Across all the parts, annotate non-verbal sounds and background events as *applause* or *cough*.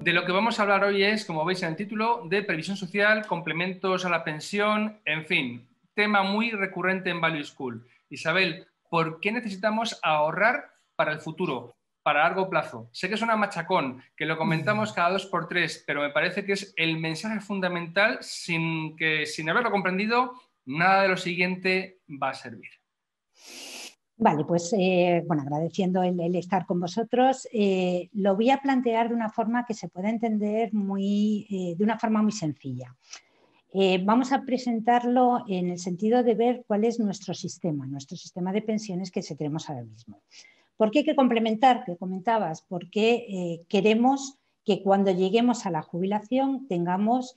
De lo que vamos a hablar hoy es, como veis en el título, de previsión social, complementos a la pensión, en fin, tema muy recurrente en Value School. Isabel, ¿por qué necesitamos ahorrar para el futuro, para largo plazo? Sé que es una machacón, que lo comentamos cada dos por tres, pero me parece que es el mensaje fundamental sin que, sin haberlo comprendido, nada de lo siguiente va a servir. Vale, pues eh, bueno, agradeciendo el, estar con vosotros, eh, lo voy a plantear de una forma que se pueda entender muy, eh, de una forma muy sencilla. vamos a presentarlo en el sentido de ver cuál es nuestro sistema, nuestro sistema de pensiones que tenemos ahora mismo. ¿Por qué hay que complementar? Que comentabas, porque queremos que cuando lleguemos a la jubilación tengamos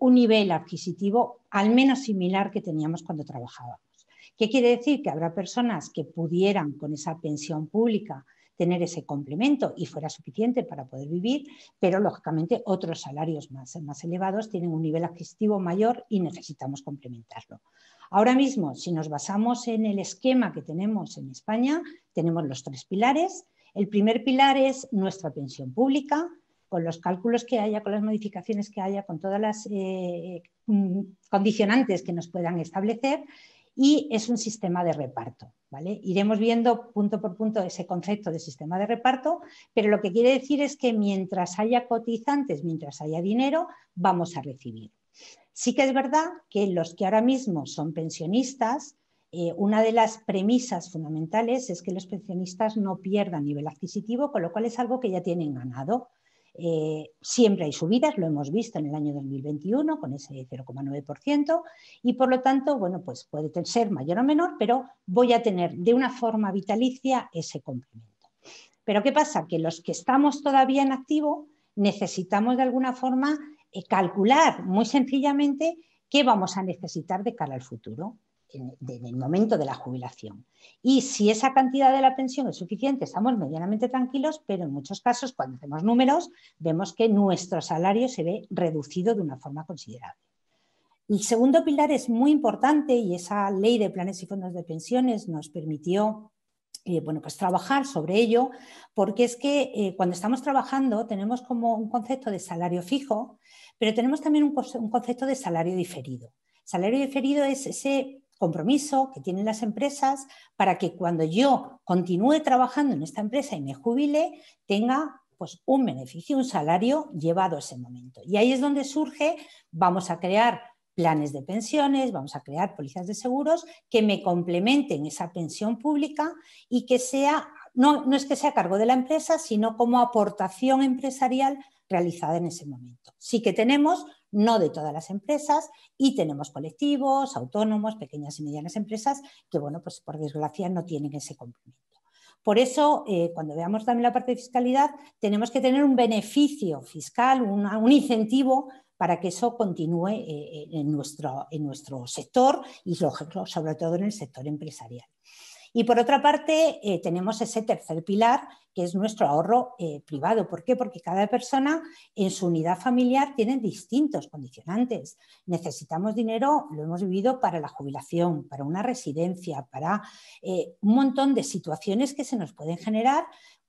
un nivel adquisitivo al menos similar que teníamos cuando trabajaba? ¿Qué quiere decir? Que habrá personas que pudieran con esa pensión pública tener ese complemento y fuera suficiente para poder vivir, pero lógicamente otros salarios más, más elevados tienen un nivel adquisitivo mayor y necesitamos complementarlo. Ahora mismo, si nos basamos en el esquema que tenemos en España, tenemos los tres pilares. El primer pilar es nuestra pensión pública, con los cálculos que haya, con las modificaciones que haya, con todas las eh, mm, condicionantes que nos puedan establecer y es un sistema de reparto. ¿vale? Iremos viendo punto por punto ese concepto de sistema de reparto, pero lo que quiere decir es que mientras haya cotizantes, mientras haya dinero, vamos a recibir. Sí que es verdad que los que ahora mismo son pensionistas, eh, una de las premisas fundamentales es que los pensionistas no pierdan nivel adquisitivo, con lo cual es algo que ya tienen ganado. Eh, siempre hay subidas, lo hemos visto en el año 2021 con ese 0,9% y por lo tanto, bueno, pues puede ser mayor o menor, pero voy a tener de una forma vitalicia ese complemento. Pero ¿qué pasa? Que los que estamos todavía en activo necesitamos de alguna forma eh, calcular muy sencillamente qué vamos a necesitar de cara al futuro en, el momento de la jubilación. Y si esa cantidad de la pensión es suficiente, estamos medianamente tranquilos, pero en muchos casos, cuando hacemos números, vemos que nuestro salario se ve reducido de una forma considerable. El segundo pilar es muy importante y esa ley de planes y fondos de pensiones nos permitió eh, bueno, pues trabajar sobre ello, porque es que eh, cuando estamos trabajando tenemos como un concepto de salario fijo, pero tenemos también un concepto de salario diferido. Salario diferido es ese compromiso que tienen las empresas para que cuando yo continúe trabajando en esta empresa y me jubile, tenga pues un beneficio, un salario llevado a ese momento. Y ahí es donde surge, vamos a crear planes de pensiones, vamos a crear pólizas de seguros que me complementen esa pensión pública y que sea, no, no es que sea cargo de la empresa, sino como aportación empresarial realizada en ese momento. Sí que tenemos no de todas las empresas, y tenemos colectivos, autónomos, pequeñas y medianas empresas, que, bueno, pues por desgracia no tienen ese complemento. Por eso, eh, cuando veamos también la parte de fiscalidad, tenemos que tener un beneficio fiscal, un incentivo para que eso continúe eh, eh, en, nuestro, en nuestro sector y sobre todo en el sector empresarial. Y por otra parte, eh, tenemos ese tercer pilar, que es nuestro ahorro eh, privado. ¿Por qué? Porque cada persona en su unidad familiar tiene distintos condicionantes. Necesitamos dinero, lo hemos vivido para la jubilación, para una residencia, para eh, un montón de situaciones que se nos pueden generar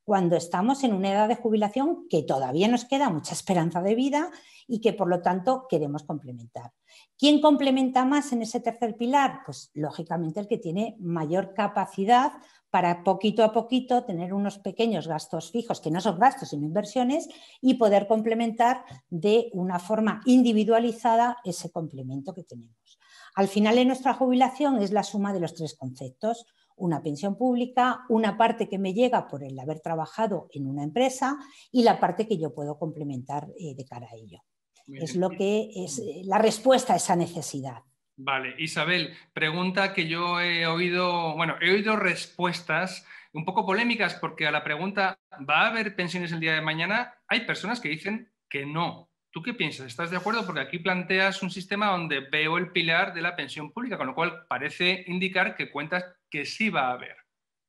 cuando estamos en una edad de jubilación que todavía nos queda mucha esperanza de vida y que por lo tanto queremos complementar. ¿Quién complementa más en ese tercer pilar? Pues lógicamente el que tiene mayor capacidad para poquito a poquito tener unos pequeños gastos fijos, que no son gastos sino inversiones, y poder complementar de una forma individualizada ese complemento que tenemos. Al final de nuestra jubilación es la suma de los tres conceptos, una pensión pública, una parte que me llega por el haber trabajado en una empresa y la parte que yo puedo complementar eh, de cara a ello. Es lo que es eh, la respuesta a esa necesidad. Vale, Isabel, pregunta que yo he oído, bueno, he oído respuestas un poco polémicas porque a la pregunta, ¿va a haber pensiones el día de mañana? Hay personas que dicen que no, ¿Tú qué piensas? ¿Estás de acuerdo? Porque aquí planteas un sistema donde veo el pilar de la pensión pública, con lo cual parece indicar que cuentas que sí va a haber.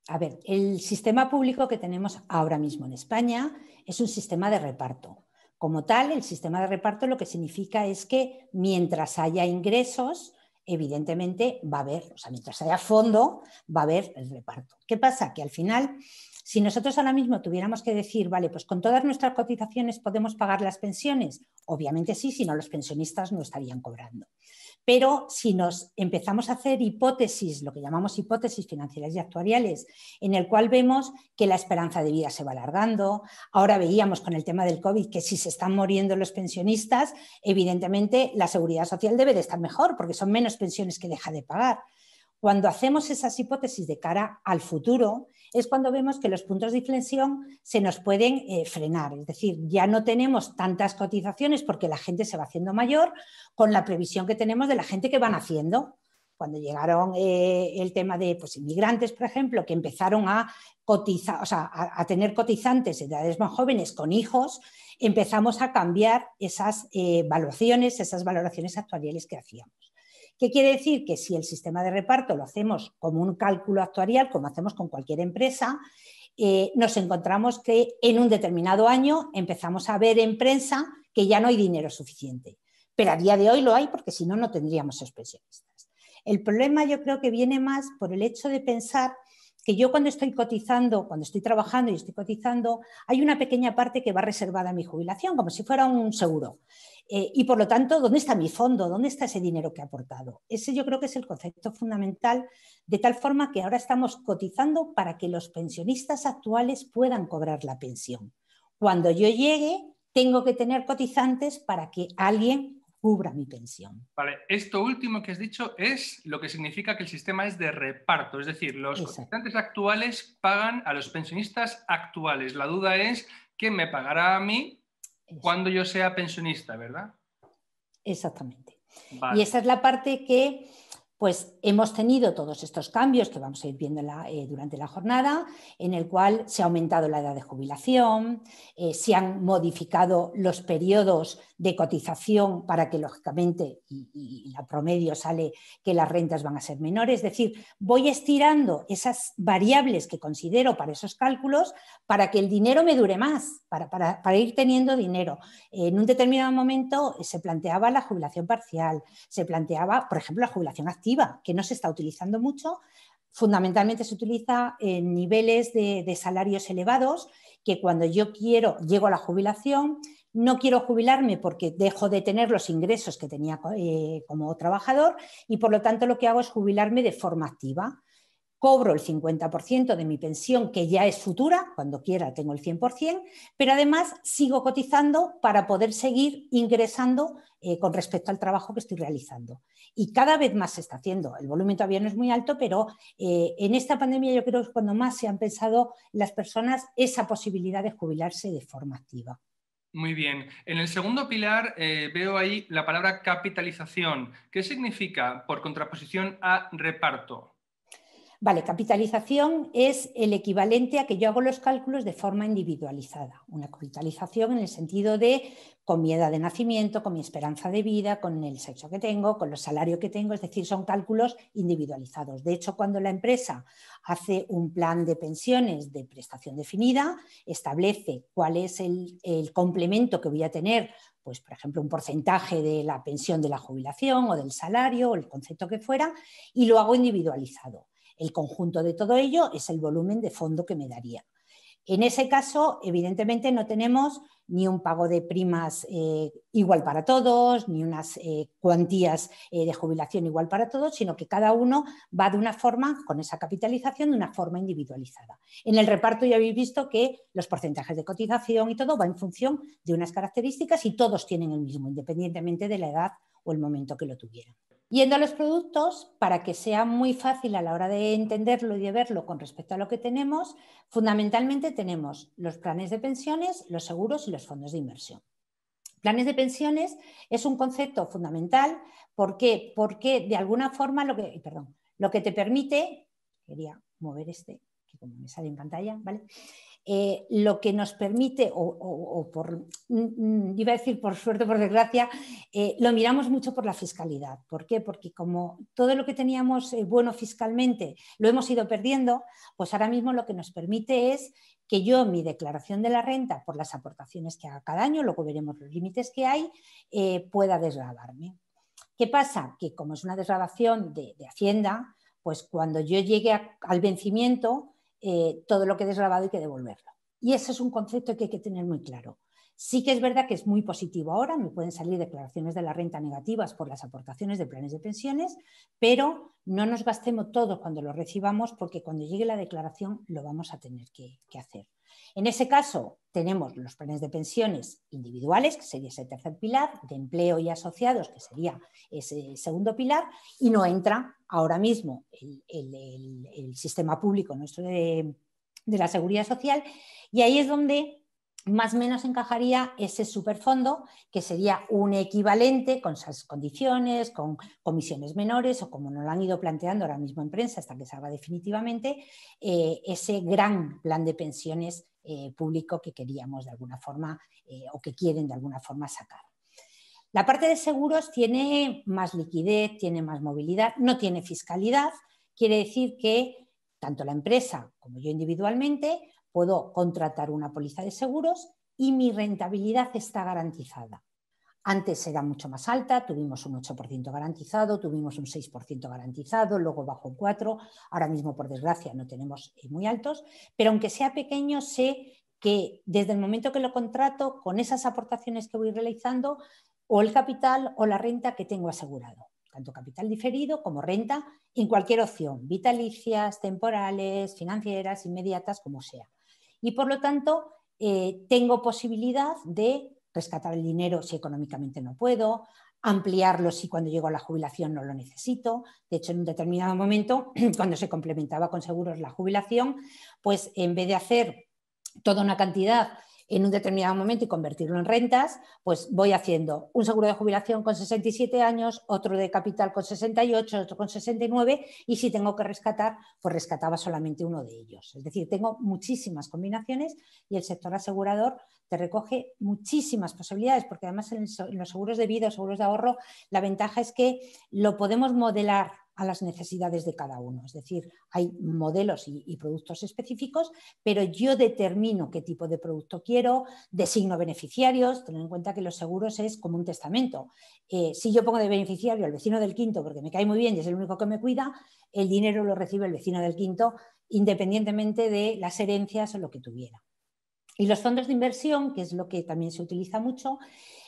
A ver, el sistema público que tenemos ahora mismo en España es un sistema de reparto. Como tal, el sistema de reparto lo que significa es que mientras haya ingresos, evidentemente va a haber, o sea, mientras haya fondo, va a haber el reparto. ¿Qué pasa? Que al final si nosotros ahora mismo tuviéramos que decir, vale, pues con todas nuestras cotizaciones podemos pagar las pensiones, obviamente sí, si no los pensionistas no estarían cobrando. Pero si nos empezamos a hacer hipótesis, lo que llamamos hipótesis financieras y actuariales, en el cual vemos que la esperanza de vida se va alargando, ahora veíamos con el tema del COVID que si se están muriendo los pensionistas, evidentemente la seguridad social debe de estar mejor porque son menos pensiones que deja de pagar. Cuando hacemos esas hipótesis de cara al futuro, es cuando vemos que los puntos de inflexión se nos pueden eh, frenar. Es decir, ya no tenemos tantas cotizaciones porque la gente se va haciendo mayor con la previsión que tenemos de la gente que van haciendo. Cuando llegaron eh, el tema de pues, inmigrantes, por ejemplo, que empezaron a, cotizar, o sea, a, tener cotizantes de edades más jóvenes con hijos, empezamos a cambiar esas evaluaciones, eh, esas valoraciones actuariales que hacíamos. ¿Qué quiere decir? Que si el sistema de reparto lo hacemos como un cálculo actuarial, como hacemos con cualquier empresa, eh, nos encontramos que en un determinado año empezamos a ver en prensa que ya no hay dinero suficiente. Pero a día de hoy lo hay porque si no, no tendríamos esos pensionistas. El problema yo creo que viene más por el hecho de pensar que yo cuando estoy cotizando, cuando estoy trabajando y estoy cotizando, hay una pequeña parte que va reservada a mi jubilación, como si fuera un seguro. Eh, y por lo tanto, ¿dónde está mi fondo? ¿Dónde está ese dinero que he aportado? Ese yo creo que es el concepto fundamental, de tal forma que ahora estamos cotizando para que los pensionistas actuales puedan cobrar la pensión. Cuando yo llegue, tengo que tener cotizantes para que alguien cubra mi pensión. Vale, esto último que has dicho es lo que significa que el sistema es de reparto, es decir, los cotizantes actuales pagan a los pensionistas actuales. La duda es quién me pagará a mí cuando yo sea pensionista, ¿verdad? Exactamente. Y esa es la parte que pues hemos tenido todos estos cambios que vamos a ir viendo eh, durante la jornada, en el cual se ha aumentado la edad de jubilación, eh, se han modificado los periodos de cotización para que, lógicamente, y, a promedio sale que las rentas van a ser menores. Es decir, voy estirando esas variables que considero para esos cálculos para que el dinero me dure más, para, para ir teniendo dinero. En un determinado momento eh, se planteaba la jubilación parcial, se planteaba, por ejemplo, la jubilación activa que no se está utilizando mucho. Fundamentalmente se utiliza en niveles de, salarios elevados, que cuando yo quiero, llego a la jubilación, no quiero jubilarme porque dejo de tener los ingresos que tenía eh, como trabajador y por lo tanto lo que hago es jubilarme de forma activa cobro el 50% de mi pensión que ya es futura, cuando quiera tengo el 100%, pero además sigo cotizando para poder seguir ingresando eh, con respecto al trabajo que estoy realizando. Y cada vez más se está haciendo. El volumen todavía no es muy alto, pero eh, en esta pandemia yo creo que es cuando más se han pensado las personas esa posibilidad de jubilarse de forma activa. Muy bien. En el segundo pilar eh, veo ahí la palabra capitalización. ¿Qué significa por contraposición a reparto? Vale, capitalización es el equivalente a que yo hago los cálculos de forma individualizada. Una capitalización en el sentido de con mi edad de nacimiento, con mi esperanza de vida, con el sexo que tengo, con los salarios que tengo, es decir, son cálculos individualizados. De hecho, cuando la empresa hace un plan de pensiones de prestación definida, establece cuál es el, el complemento que voy a tener pues por ejemplo un porcentaje de la pensión de la jubilación o del salario o el concepto que fuera y lo hago individualizado. El conjunto de todo ello es el volumen de fondo que me daría. En ese caso, evidentemente, no tenemos ni un pago de primas eh, igual para todos, ni unas eh, cuantías eh, de jubilación igual para todos, sino que cada uno va de una forma, con esa capitalización, de una forma individualizada. En el reparto ya habéis visto que los porcentajes de cotización y todo va en función de unas características y todos tienen el mismo, independientemente de la edad o el momento que lo tuvieran. Yendo a los productos, para que sea muy fácil a la hora de entenderlo y de verlo con respecto a lo que tenemos, fundamentalmente tenemos los planes de pensiones, los seguros y los fondos de inversión. Planes de pensiones es un concepto fundamental. Porque de alguna forma lo que, lo que te permite, quería mover este, que como me sale en pantalla, ¿vale? Eh, lo que nos permite, o, por, mm, mm, iba a decir por suerte, o por desgracia, eh, lo miramos mucho por la fiscalidad. ¿Por qué? Porque como todo lo que teníamos eh, bueno fiscalmente lo hemos ido perdiendo, pues ahora mismo lo que nos permite es que yo mi declaración de la renta por las aportaciones que haga cada año, luego veremos los límites que hay, pueda desgrabarme. ¿Qué pasa? Que como es una desgrabación de, Hacienda, pues cuando yo llegue al vencimiento, eh, todo lo que he desgrabado hay que devolverlo. Y ese es un concepto que hay que tener muy claro. Sí que es verdad que es muy positivo ahora, me pueden salir declaraciones de la renta negativas por las aportaciones de planes de pensiones, pero no nos gastemos todo cuando lo recibamos porque cuando llegue la declaración lo vamos a tener que, hacer. En ese caso, tenemos los planes de pensiones individuales, que sería ese tercer pilar, de empleo y asociados, que sería ese segundo pilar, y no entra ahora mismo el, sistema público nuestro de, de la seguridad social. Y ahí es donde más o menos encajaría ese superfondo, que sería un equivalente con esas condiciones, con comisiones menores o como nos lo han ido planteando ahora mismo en prensa hasta que salga definitivamente, eh, ese gran plan de pensiones eh, público que queríamos de alguna forma eh, o que quieren de alguna forma sacar. La parte de seguros tiene más liquidez, tiene más movilidad, no tiene fiscalidad, quiere decir que tanto la empresa como yo individualmente puedo contratar una póliza de seguros y mi rentabilidad está garantizada. Antes era mucho más alta, tuvimos un 8% garantizado, tuvimos un 6% garantizado, luego bajo 4%, ahora mismo por desgracia no tenemos eh, muy altos, pero aunque sea pequeño sé que desde el momento que lo contrato, con esas aportaciones que voy realizando, o el capital o la renta que tengo asegurado, tanto capital diferido como renta, en cualquier opción, vitalicias, temporales, financieras, inmediatas, como sea y por lo tanto eh, tengo posibilidad de rescatar el dinero si económicamente no puedo, ampliarlo si cuando llego a la jubilación no lo necesito. De hecho, en un determinado momento, *clears throat* cuando se complementaba con seguros la jubilación, pues en vez de hacer toda una cantidad en un determinado momento y convertirlo en rentas, pues voy haciendo un seguro de jubilación con 67 años, otro de capital con 68, otro con 69 y si tengo que rescatar, pues rescataba solamente uno de ellos. Es decir, tengo muchísimas combinaciones y el sector asegurador te recoge muchísimas posibilidades, porque además en los seguros de vida seguros de ahorro, la ventaja es que lo podemos modelar a las necesidades de cada uno. Es decir, hay modelos y, productos específicos, pero yo determino qué tipo de producto quiero, designo beneficiarios, ...teniendo en cuenta que los seguros es como un testamento. Eh, si yo pongo de beneficiario al vecino del quinto porque me cae muy bien y es el único que me cuida, el dinero lo recibe el vecino del quinto independientemente de las herencias o lo que tuviera. Y los fondos de inversión, que es lo que también se utiliza mucho,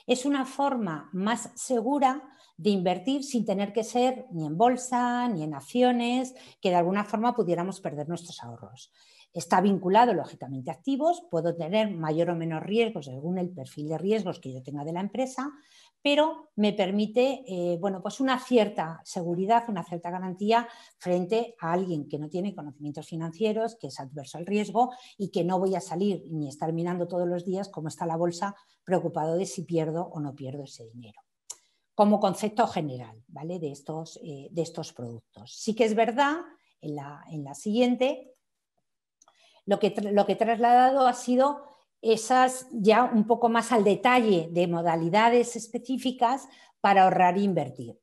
es una forma más segura de invertir sin tener que ser ni en bolsa ni en acciones, que de alguna forma pudiéramos perder nuestros ahorros. Está vinculado, lógicamente, a activos, puedo tener mayor o menor riesgos según el perfil de riesgos que yo tenga de la empresa, pero me permite eh, bueno, pues una cierta seguridad, una cierta garantía frente a alguien que no tiene conocimientos financieros, que es adverso al riesgo y que no voy a salir ni estar mirando todos los días cómo está la bolsa preocupado de si pierdo o no pierdo ese dinero como concepto general ¿vale? de, estos, eh, de estos productos. Sí que es verdad, en la, siguiente, lo que, lo que he trasladado ha sido esas ya un poco más al detalle de modalidades específicas para ahorrar e invertir.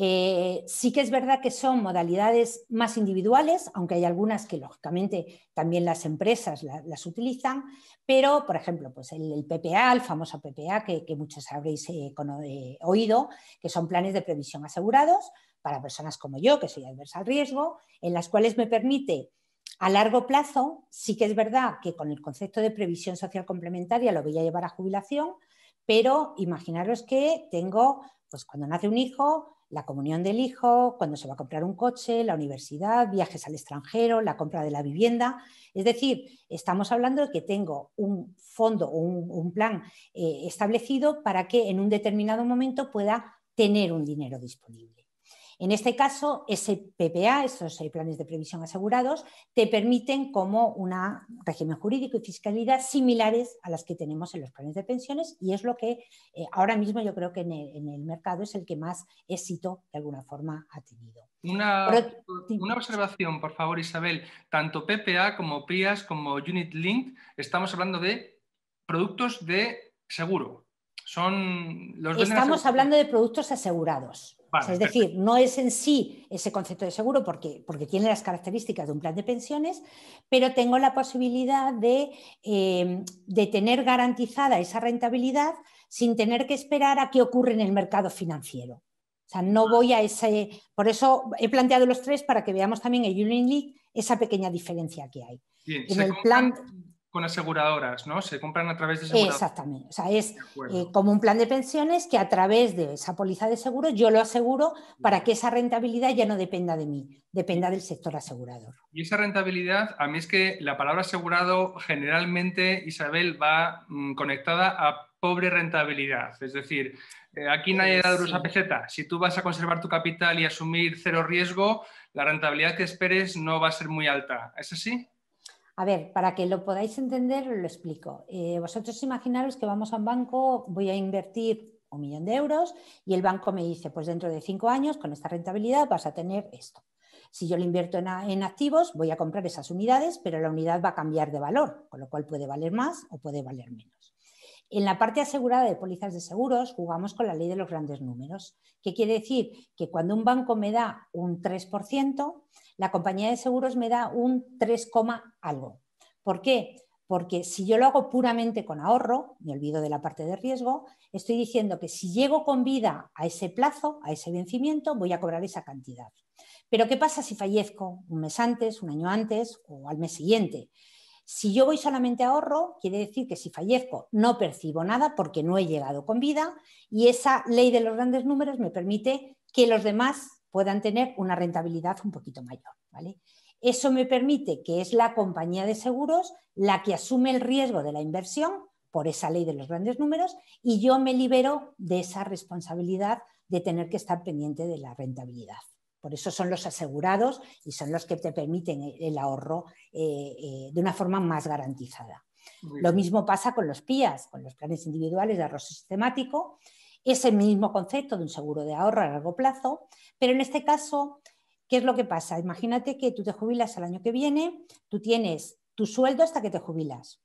Eh, sí que es verdad que son modalidades más individuales, aunque hay algunas que lógicamente también las empresas las utilizan, pero por ejemplo pues el, PPA, el famoso PPA que, muchos habréis eh, eh, oído, que son planes de previsión asegurados para personas como yo, que soy adversa al riesgo, en las cuales me permite a largo plazo, sí que es verdad que con el concepto de previsión social complementaria lo voy a llevar a jubilación, pero imaginaros que tengo, pues cuando nace un hijo, la comunión del hijo, cuando se va a comprar un coche, la universidad, viajes al extranjero, la compra de la vivienda. Es decir, estamos hablando de que tengo un fondo o un, plan eh, establecido para que en un determinado momento pueda tener un dinero disponible. En este caso, ese PPA, esos planes de previsión asegurados, te permiten como un régimen jurídico y fiscalidad similares a las que tenemos en los planes de pensiones y es lo que eh, ahora mismo yo creo que en el, mercado es el que más éxito de alguna forma ha tenido. Una, observación, por favor, Isabel. Tanto PPA como PIAs como Unit Link, estamos hablando de productos de seguro. Son los Estamos hablando de productos asegurados es decir, no es en sí ese concepto de seguro porque, porque tiene las características de un plan de pensiones, pero tengo la posibilidad de, em, de tener garantizada esa rentabilidad sin tener que esperar a qué ocurre en el mercado financiero. O sea, no voy a ese... Por eso he planteado los tres para que veamos también en Union League esa pequeña diferencia que hay. en el plan con aseguradoras, ¿no? Se compran a través de aseguradoras. Exactamente. O sea, es eh, como un plan de pensiones que a través de esa póliza de seguro yo lo aseguro para que esa rentabilidad ya no dependa de mí, dependa del sector asegurador. Y esa rentabilidad, a mí es que la palabra asegurado generalmente, Isabel, va mm, conectada a pobre rentabilidad. Es decir, eh, aquí nadie eh, da duros a peseta. Si tú vas a conservar tu capital y asumir cero riesgo, la rentabilidad que esperes no va a ser muy alta. ¿Es así? A ver, para que lo podáis entender, lo explico. Eh, vosotros imaginaros que vamos a un banco, voy a invertir un millón de euros y el banco me dice, pues dentro de cinco años, con esta rentabilidad vas a tener esto. Si yo lo invierto en activos, voy a comprar esas unidades, pero la unidad va a cambiar de valor, con lo cual puede valer más o puede valer menos. En la parte asegurada de pólizas de seguros jugamos con la ley de los grandes números. ¿Qué quiere decir? Que cuando un banco me da un 3%, la compañía de seguros me da un 3, algo. ¿Por qué? Porque si yo lo hago puramente con ahorro, me olvido de la parte de riesgo, estoy diciendo que si llego con vida a ese plazo, a ese vencimiento, voy a cobrar esa cantidad. Pero ¿qué pasa si fallezco un mes antes, un año antes o al mes siguiente? Si yo voy solamente a ahorro, quiere decir que si fallezco no percibo nada porque no he llegado con vida y esa ley de los grandes números me permite que los demás puedan tener una rentabilidad un poquito mayor. Eso me permite que es la compañía de seguros la que asume el riesgo de la inversión por esa ley de los grandes números y yo me libero de esa responsabilidad de tener que estar pendiente de la rentabilidad. Por eso son los asegurados y son los que te permiten el ahorro eh, eh, de una forma más garantizada. Lo mismo pasa con los PIAs, con los planes individuales de ahorro sistemático. Es el mismo concepto de un seguro de ahorro a largo plazo, pero en este caso, ¿qué es lo que pasa? Imagínate que tú te jubilas el año que viene, tú tienes tu sueldo hasta que te jubilas,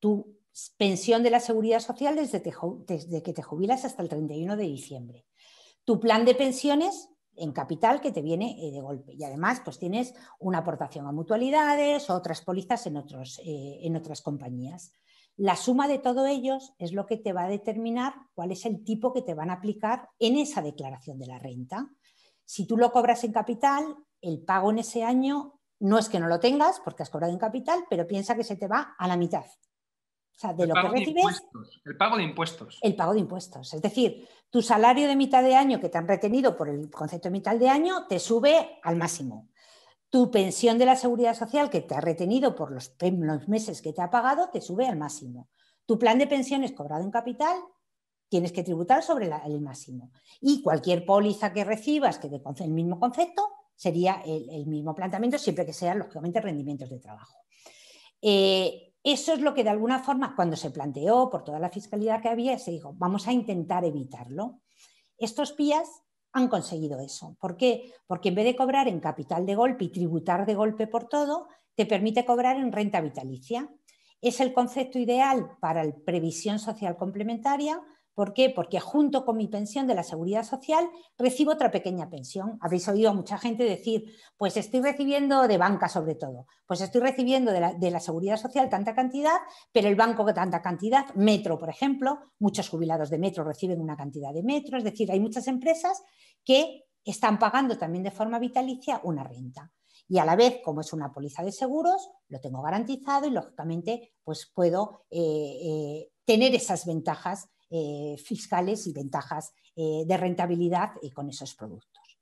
tu pensión de la seguridad social desde que te jubilas hasta el 31 de diciembre, tu plan de pensiones en capital que te viene eh, de golpe. Y además, pues tienes una aportación a mutualidades, otras pólizas eh, en, otras compañías. La suma de todo ellos es lo que te va a determinar cuál es el tipo que te van a aplicar en esa declaración de la renta. Si tú lo cobras en capital, el pago en ese año no es que no lo tengas porque has cobrado en capital, pero piensa que se te va a la mitad sea, de lo que recibes. El pago de impuestos. El pago de impuestos. Es decir, tu salario de mitad de año que te han retenido por el concepto de mitad de año te sube al máximo. Tu pensión de la seguridad social que te ha retenido por los, los meses que te ha pagado te sube al máximo. Tu plan de pensiones cobrado en capital tienes que tributar sobre el máximo. Y cualquier póliza que recibas que te el mismo concepto sería el, mismo planteamiento, siempre que sean, los lógicamente, rendimientos de trabajo. Eh, eso es lo que de alguna forma, cuando se planteó por toda la fiscalidad que había, se dijo, vamos a intentar evitarlo. Estos PIAs han conseguido eso. ¿Por qué? Porque en vez de cobrar en capital de golpe y tributar de golpe por todo, te permite cobrar en renta vitalicia. Es el concepto ideal para la previsión social complementaria, ¿Por qué? Porque junto con mi pensión de la seguridad social recibo otra pequeña pensión. Habéis oído a mucha gente decir, pues estoy recibiendo de banca sobre todo, pues estoy recibiendo de la, seguridad social tanta cantidad, pero el banco tanta cantidad, metro por ejemplo, muchos jubilados de metro reciben una cantidad de metro, es decir, hay muchas empresas que están pagando también de forma vitalicia una renta y a la vez, como es una póliza de seguros, lo tengo garantizado y lógicamente pues puedo eh, eh, tener esas ventajas eh, fiscales y ventajas eh, de rentabilidad eh, con esos productos.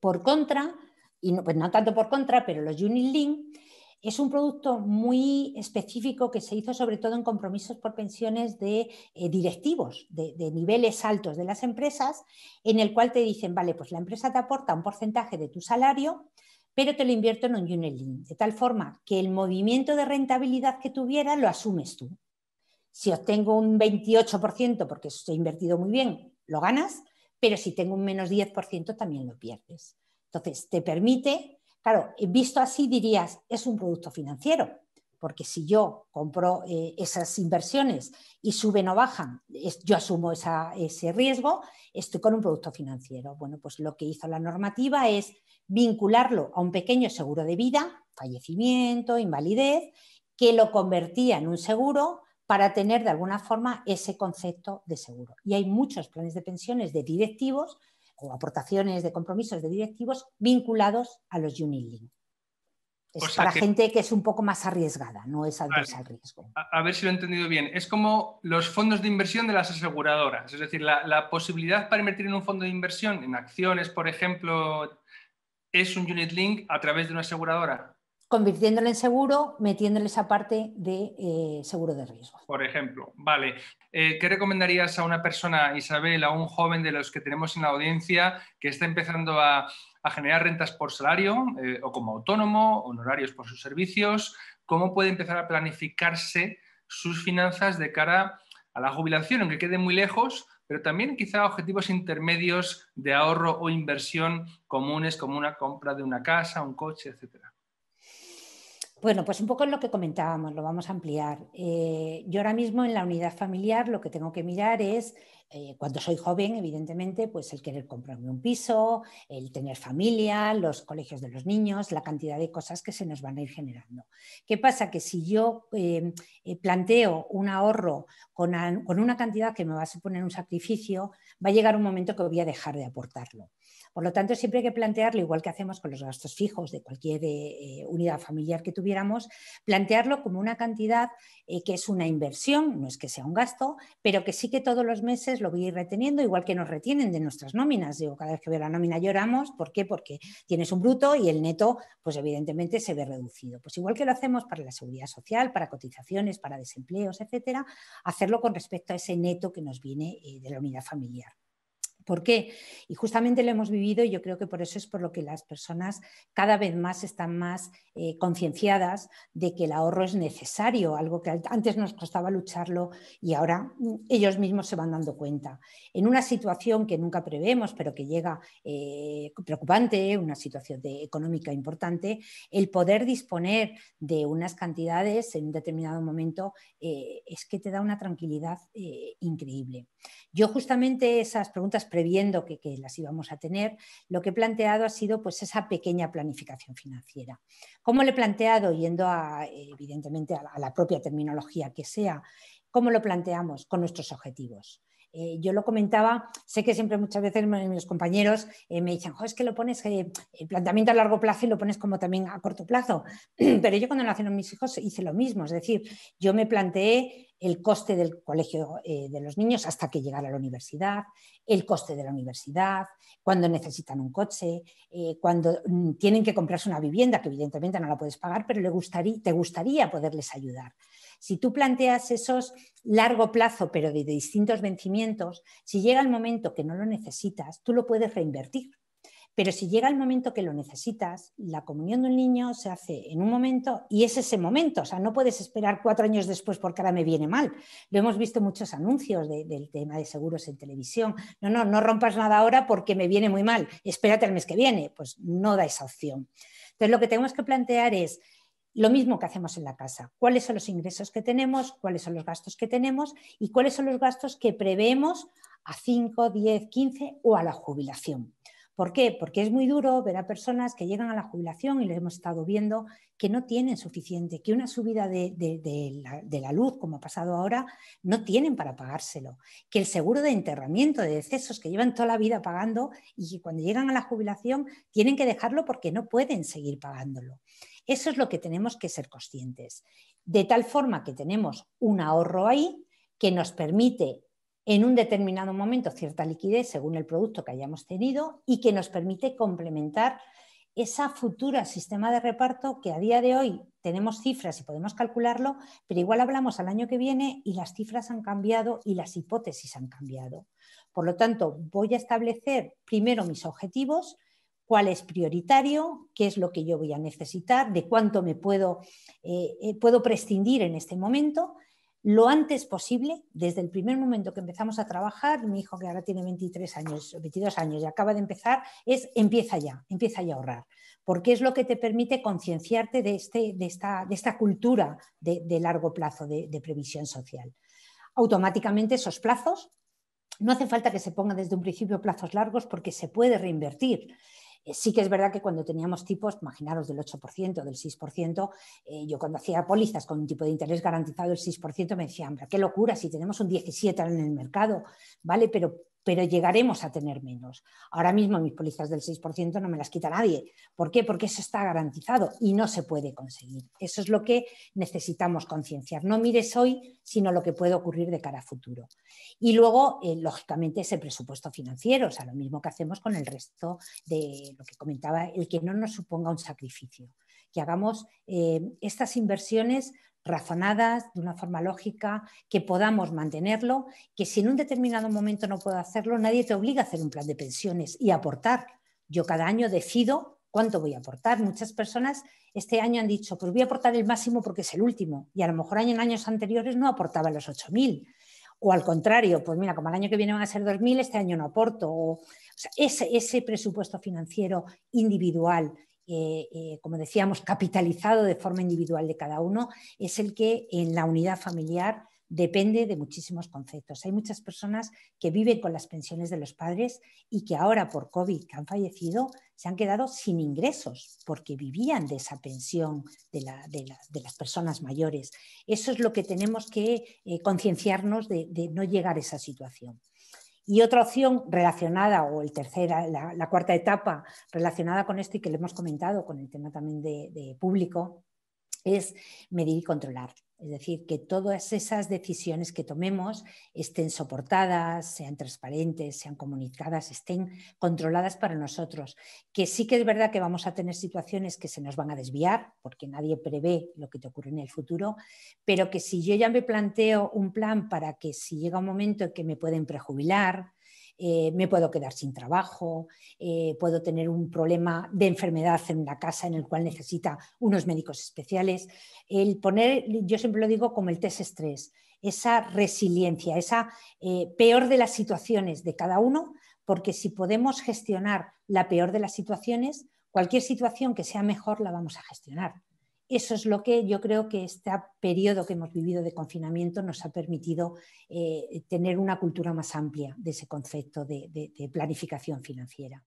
Por contra, y no, pues tanto por contra, pero los Unit Link es un producto muy específico que se hizo sobre todo en compromisos por pensiones de directivos, de, niveles altos de las empresas, en el cual te dicen, vale, pues la empresa te aporta un porcentaje de tu salario, pero te lo invierto en un unit link, de tal forma que el movimiento de rentabilidad que tuviera lo asumes tú. Si obtengo un 28%, porque se ha invertido muy bien, lo ganas, pero si tengo un menos 10% también lo pierdes. Entonces, te permite, claro, visto así dirías, es un producto financiero, porque si yo compro eh, esas inversiones y suben o bajan, yo asumo ese riesgo, estoy con un producto financiero. Bueno, pues lo que hizo la normativa es vincularlo a un pequeño seguro de vida, fallecimiento, invalidez, que lo convertía en un seguro para tener de alguna forma ese concepto de seguro. Y hay muchos planes de pensiones de directivos o aportaciones de compromisos de directivos vinculados a los link. Es para gente que es un poco más arriesgada, no es adversa al riesgo. A, ver si lo he entendido bien. Es como los fondos de inversión de las aseguradoras. Es decir, la, la posibilidad para invertir en un fondo de inversión, en acciones, por ejemplo, es un unit link a través de una aseguradora convirtiéndolo en seguro, metiéndole esa parte de eh, seguro de riesgo. Por ejemplo, vale. Eh, ¿Qué recomendarías a una persona, Isabel, a un joven de los que tenemos en la audiencia que está empezando a, generar rentas por salario eh, o como autónomo, honorarios por sus servicios? ¿Cómo puede empezar a planificarse sus finanzas de cara a la jubilación, aunque quede muy lejos, pero también quizá objetivos intermedios de ahorro o inversión comunes como una compra de una casa, un coche, etcétera? Bueno, pues un poco en lo que comentábamos, lo vamos a ampliar. Eh, yo ahora mismo en la unidad familiar lo que tengo que mirar es, eh, cuando soy joven, evidentemente, pues el querer comprarme un piso, el tener familia, los colegios de los niños, la cantidad de cosas que se nos van a ir generando. ¿Qué pasa? Que si yo em, eh, planteo un ahorro con una cantidad que me va a suponer un sacrificio, va a llegar un momento que voy a dejar de aportarlo. Por lo tanto, siempre hay que plantearlo, igual que hacemos con los gastos fijos de cualquier eh, eh, unidad familiar que tuviéramos, plantearlo como una cantidad eh, que es una inversión, no es que sea un gasto, pero que sí que todos los meses lo voy a ir reteniendo, igual que nos retienen de nuestras nóminas. Digo, cada vez que veo la nómina lloramos, ¿por qué? Porque tienes un bruto y el neto, pues evidentemente se ve reducido. Pues igual que lo hacemos para la seguridad social, para cotizaciones, para desempleos, etcétera, hacerlo con respecto a ese neto que nos viene de la unidad familiar. ¿Por qué? Y justamente lo hemos vivido y yo creo que por eso es por lo que las personas cada vez más están más eh, concienciadas de que el ahorro es necesario, algo que antes nos costaba lucharlo y ahora mm, ellos mismos se van dando cuenta. En una situación que nunca prevemos, pero que llega eh, preocupante, una situación económica importante, el poder disponer de unas cantidades en un determinado momento eh, es que te da una tranquilidad increíble. Yo justamente esas preguntas previendo que, las íbamos a tener, lo que he planteado ha sido pues, esa pequeña planificación financiera. ¿Cómo lo he planteado? Yendo evidentemente a la propia terminología que sea, ¿cómo lo planteamos? Con nuestros objetivos. Eh, yo lo comentaba, sé que siempre muchas veces mis compañeros eh, me dicen, es que lo pones, eh, el planteamiento a largo plazo y lo pones como también a corto plazo. *clears throat* Pero yo cuando nacieron mis hijos hice lo mismo, es decir, yo me planteé el coste del colegio de los niños hasta que llegara a la universidad, el coste de la universidad, cuando necesitan un coche, cuando mm, tienen que comprarse una vivienda, que evidentemente no la puedes pagar, pero te gustaría poderles ayudar. Si tú planteas esos largo plazo, pero de distintos vencimientos, si llega el momento que no lo necesitas, tú lo puedes reinvertir. Pero si llega el momento que lo necesitas, la comunión de un niño se hace en un momento y es ese momento. O sea, no puedes esperar cuatro años después porque ahora me viene mal. Lo hemos visto muchos anuncios del tema de seguros en televisión. No, no, no rompas nada ahora porque me viene muy mal. Espérate al mes que viene. Pues no da esa opción. Entonces, lo que tenemos que plantear es lo mismo que hacemos en la casa. ¿Cuáles son los ingresos que tenemos? ¿Cuáles son los gastos que tenemos? ¿Y cuáles son los gastos que preveemos a 5, 10, 15 o a la jubilación? ¿Por qué? Porque es muy duro ver a personas que llegan a la jubilación y lo hemos estado viendo que no tienen suficiente, que una subida de, la, de, la, luz, como ha pasado ahora, no tienen para pagárselo, que el seguro de enterramiento, de decesos que llevan toda la vida pagando y que cuando llegan a la jubilación tienen que dejarlo porque no pueden seguir pagándolo. Eso es lo que tenemos que ser conscientes. De tal forma que tenemos un ahorro ahí que nos permite en un determinado momento cierta liquidez según el producto que hayamos tenido y que nos permite complementar esa futura sistema de reparto que a día de hoy tenemos cifras y podemos calcularlo, pero igual hablamos al año que viene y las cifras han cambiado y las hipótesis han cambiado. Por lo tanto, voy a establecer primero mis objetivos, cuál es prioritario, qué es lo que yo voy a necesitar, de cuánto me puedo, eh, eh, puedo prescindir en este momento, lo antes posible, desde el primer momento que empezamos a trabajar, mi hijo que ahora tiene 23 años, 22 años y acaba de empezar, es empieza ya, empieza ya a ahorrar, porque es lo que te permite concienciarte de, este, esta, cultura de, de largo plazo de previsión social. Automáticamente esos plazos no hace falta que se ponga desde un principio plazos largos porque se puede reinvertir. Eh, sí que es verdad que cuando teníamos tipos, imaginaros del 8%, del 6%, eh, yo cuando hacía pólizas con un tipo de interés garantizado del 6% me decían, qué locura, si tenemos un 17% en el mercado, ¿vale? Pero pero llegaremos a tener menos. Ahora mismo mis pólizas del 6% no me las quita nadie. ¿Por qué? Porque eso está garantizado y no se puede conseguir. Eso es lo que necesitamos concienciar. No mires hoy, sino lo que puede ocurrir de cara a futuro. Y luego, eh, lógicamente, ese presupuesto financiero, o sea, lo mismo que hacemos con el resto de lo que comentaba, el que no nos suponga un sacrificio que hagamos eh, estas inversiones razonadas, de una forma lógica, que podamos mantenerlo, que si en un determinado momento no puedo hacerlo, nadie te obliga a hacer un plan de pensiones y aportar. Yo cada año decido cuánto voy a aportar. Muchas personas este año han dicho, pues voy a aportar el máximo porque es el último. Y a lo mejor en años anteriores no aportaba los 8.000. O al contrario, pues mira, como el año que viene van a ser 2.000, este año no aporto. O, ese, ese presupuesto financiero individual eh, como decíamos, capitalizado de forma individual de cada uno, es el que en la unidad familiar depende de muchísimos conceptos. Hay muchas personas que viven con las pensiones de los padres y que ahora por COVID que han fallecido se han quedado sin ingresos porque vivían de esa pensión de, las personas mayores. Eso es lo que tenemos que eh, concienciarnos de no llegar a esa situación. Y otra opción relacionada, o el tercera, la, cuarta etapa relacionada con esto y que le hemos comentado con el tema también de público, es medir y controlar. Es decir, que todas esas decisiones que tomemos estén soportadas, sean transparentes, sean comunicadas, estén controladas para nosotros. Que sí que es verdad que vamos a tener situaciones que se nos van a desviar, porque nadie prevé lo que te ocurre en el futuro, pero que si yo ya me planteo un plan para que si llega un momento en que me pueden prejubilar, eh, me puedo quedar sin trabajo, eh, puedo tener un problema de enfermedad en la casa en el cual necesita unos médicos especiales. El poner, yo siempre lo digo como el test estrés, esa resiliencia, esa eh, peor de las situaciones de cada uno, porque si podemos gestionar la peor de las situaciones, cualquier situación que sea mejor la vamos a gestionar eso es lo que yo creo que este periodo que hemos vivido de confinamiento nos ha permitido eh, tener una cultura más amplia de ese concepto de planificación financiera.